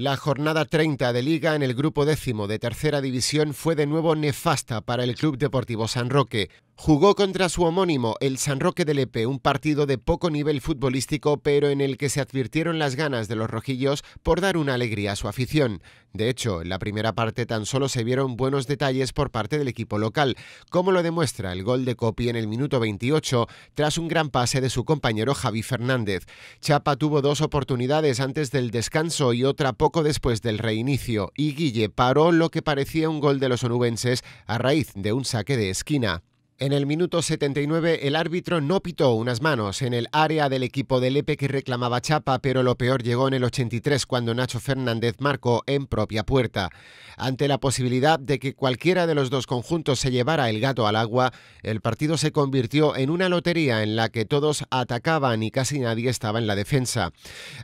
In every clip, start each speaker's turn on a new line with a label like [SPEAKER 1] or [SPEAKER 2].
[SPEAKER 1] La jornada 30 de liga en el grupo décimo de tercera división fue de nuevo nefasta para el Club Deportivo San Roque. Jugó contra su homónimo, el San Roque de Lepe, un partido de poco nivel futbolístico, pero en el que se advirtieron las ganas de los rojillos por dar una alegría a su afición. De hecho, en la primera parte tan solo se vieron buenos detalles por parte del equipo local, como lo demuestra el gol de Copi en el minuto 28, tras un gran pase de su compañero Javi Fernández. Chapa tuvo dos oportunidades antes del descanso y otra poco después del reinicio, y Guille paró lo que parecía un gol de los onubenses a raíz de un saque de esquina. En el minuto 79 el árbitro no pitó unas manos en el área del equipo de Lepe que reclamaba Chapa, pero lo peor llegó en el 83 cuando Nacho Fernández marcó en propia puerta. Ante la posibilidad de que cualquiera de los dos conjuntos se llevara el gato al agua, el partido se convirtió en una lotería en la que todos atacaban y casi nadie estaba en la defensa.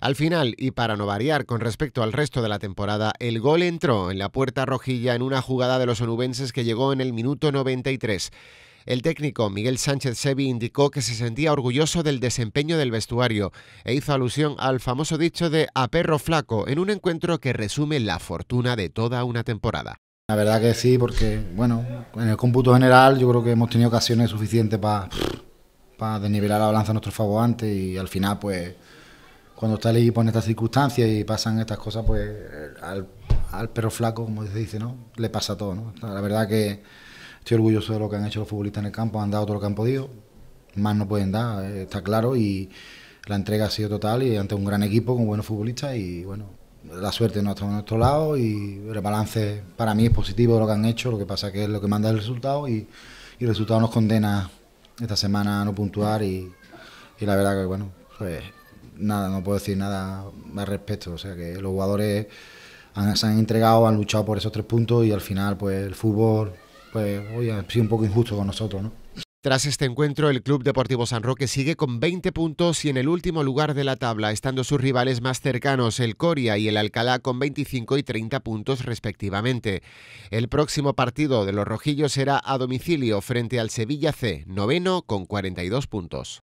[SPEAKER 1] Al final, y para no variar con respecto al resto de la temporada, el gol entró en la puerta rojilla en una jugada de los onubenses que llegó en el minuto 93. El técnico Miguel Sánchez Sevi indicó que se sentía orgulloso del desempeño del vestuario e hizo alusión al famoso dicho de a perro flaco en un encuentro que resume la fortuna de toda una temporada.
[SPEAKER 2] La verdad que sí, porque bueno, en el cómputo general yo creo que hemos tenido ocasiones suficientes para ...para desnivelar la balanza a nuestro favor y al final pues cuando está el equipo en estas circunstancias y pasan estas cosas pues al, al perro flaco como se dice, ¿no? Le pasa todo, ¿no? La verdad que Estoy orgulloso de lo que han hecho los futbolistas en el campo, han dado todo lo que han podido, más no pueden dar, eh, está claro, y la entrega ha sido total y ante un gran equipo con buenos futbolistas y bueno, la suerte no ha estado en nuestro lado y el balance para mí es positivo de lo que han hecho, lo que pasa que es lo que manda el resultado y, el resultado nos condena esta semana a no puntuar y, la verdad que bueno, pues nada, no puedo decir nada al respecto, o sea que los jugadores se han entregado, han luchado por esos tres puntos y al final pues el fútbol pues hoy ha sido un poco injusto con nosotros, ¿no?
[SPEAKER 1] Tras este encuentro, el Club Deportivo San Roque sigue con 20 puntos y en el último lugar de la tabla, estando sus rivales más cercanos, el Coria y el Alcalá, con 25 y 30 puntos respectivamente. El próximo partido de los Rojillos será a domicilio frente al Sevilla C, noveno con 42 puntos.